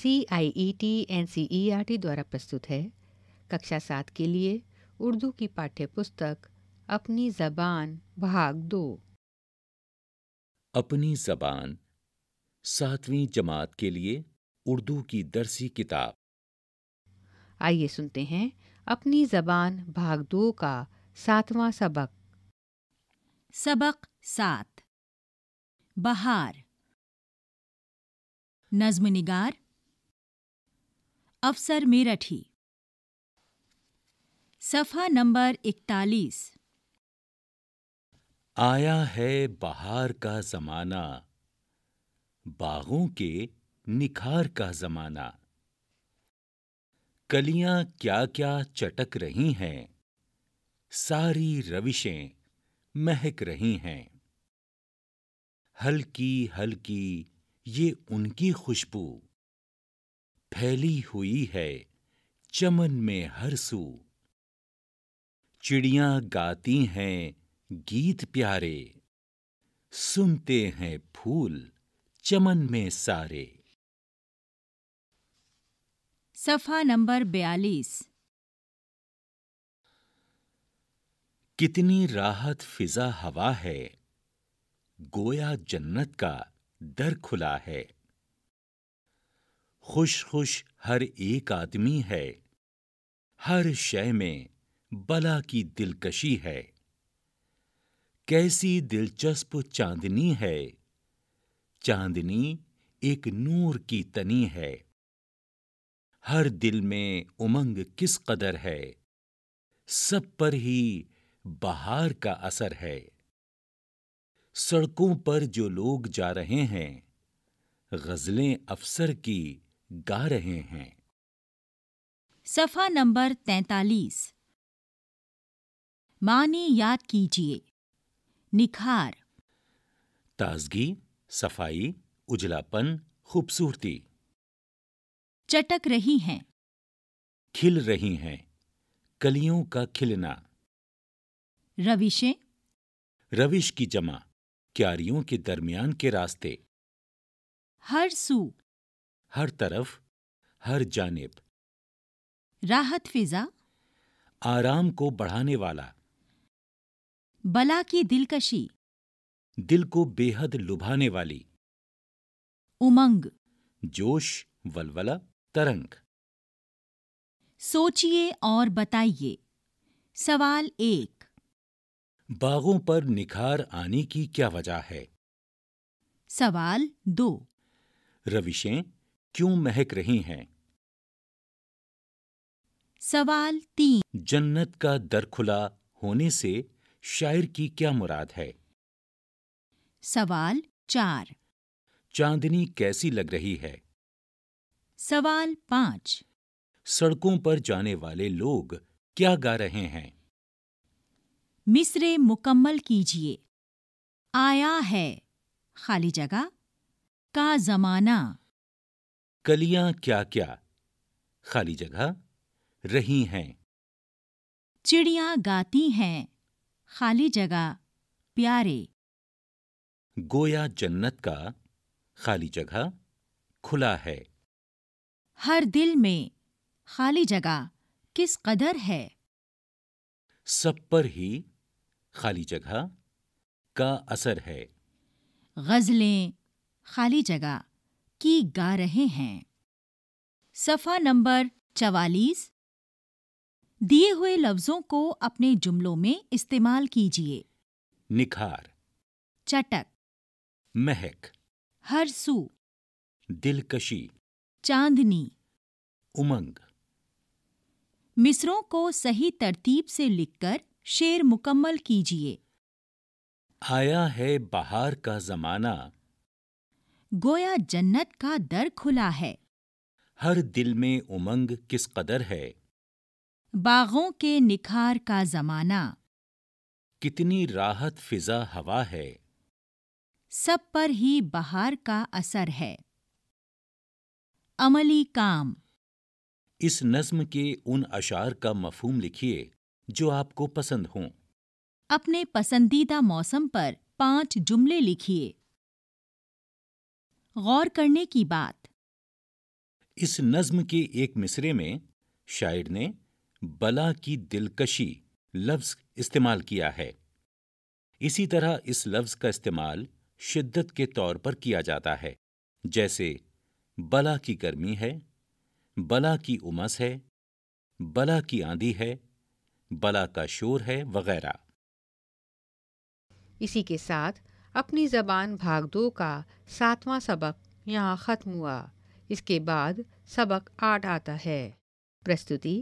C I E T N C E R T द्वारा प्रस्तुत है कक्षा सात के लिए उर्दू की पाठ्य पुस्तक अपनी जबान भाग दो अपनी जबान सातवीं जमात के लिए उर्दू की दरसी किताब आइए सुनते हैं अपनी जबान भाग दो का सातवां सबक सबक सात बहार नज्म निगार अफसर मेरठ ही सफा नंबर इकतालीस आया है बहार का जमाना बागों के निखार का जमाना कलियां क्या क्या चटक रही हैं सारी रविशें महक रही हैं हल्की हल्की ये उनकी खुशबू फैली हुई है चमन में हर सू चिड़ियां गाती हैं गीत प्यारे सुनते हैं फूल चमन में सारे सफा नंबर बयालीस कितनी राहत फिजा हवा है गोया जन्नत का दर खुला है खुश खुश हर एक आदमी है हर शय में बला की दिलकशी है कैसी दिलचस्प चांदनी है चांदनी एक नूर की तनी है हर दिल में उमंग किस कदर है सब पर ही बहार का असर है सड़कों पर जो लोग जा रहे हैं गजलें अफसर की गा रहे हैं सफा नंबर तैतालीस माने याद कीजिए निखार ताजगी सफाई उजलापन खूबसूरती चटक रही हैं खिल रही हैं कलियों का खिलना रविशें रविश की जमा क्यारियों के दरमियान के रास्ते हर सू हर तरफ हर जानेब राहत फिजा आराम को बढ़ाने वाला बला की दिलकशी दिल को बेहद लुभाने वाली उमंग जोश वलवला तरंग सोचिए और बताइए सवाल एक बागों पर निखार आने की क्या वजह है सवाल दो रविशें क्यों महक रही हैं सवाल तीन जन्नत का दर खुला होने से शायर की क्या मुराद है सवाल चार चांदनी कैसी लग रही है सवाल पाँच सड़कों पर जाने वाले लोग क्या गा रहे हैं मिसरे मुकम्मल कीजिए आया है खाली जगह का जमाना कलियां क्या क्या खाली जगह रही हैं चिड़िया गाती हैं खाली जगह प्यारे गोया जन्नत का खाली जगह खुला है हर दिल में खाली जगह किस कदर है सब पर ही खाली जगह का असर है गजलें खाली जगह की गा रहे हैं सफ़ा नंबर चवालीस दिए हुए लफ्ज़ों को अपने जुमलों में इस्तेमाल कीजिए निखार चटक महक हर सू दिलकशी चांदनी उमंग मिसरों को सही तरतीब से लिखकर शेर मुकम्मल कीजिए आया है बहार का जमाना गोया जन्नत का दर खुला है हर दिल में उमंग किस कदर है बागों के निखार का जमाना कितनी राहत फिजा हवा है सब पर ही बहार का असर है अमली काम इस नज्म के उन अशार का मफहम लिखिए जो आपको पसंद हों अपने पसंदीदा मौसम पर पांच जुमले लिखिए गौर करने की बात इस नज्म के एक मिसरे में शायर ने बला की दिलकशी लफ्ज इस्तेमाल किया है इसी तरह इस लफ्ज का इस्तेमाल शिद्दत के तौर पर किया जाता है जैसे बला की गर्मी है बला की उमस है बला की आंधी है बला का शोर है वगैरह इसी के साथ अपनी ज़बान भाग दो का सातवां सबक यहाँ ख़त्म हुआ इसके बाद सबक आठ आता है प्रस्तुति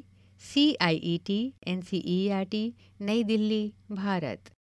C I E T N C E R T New Delhi Bharat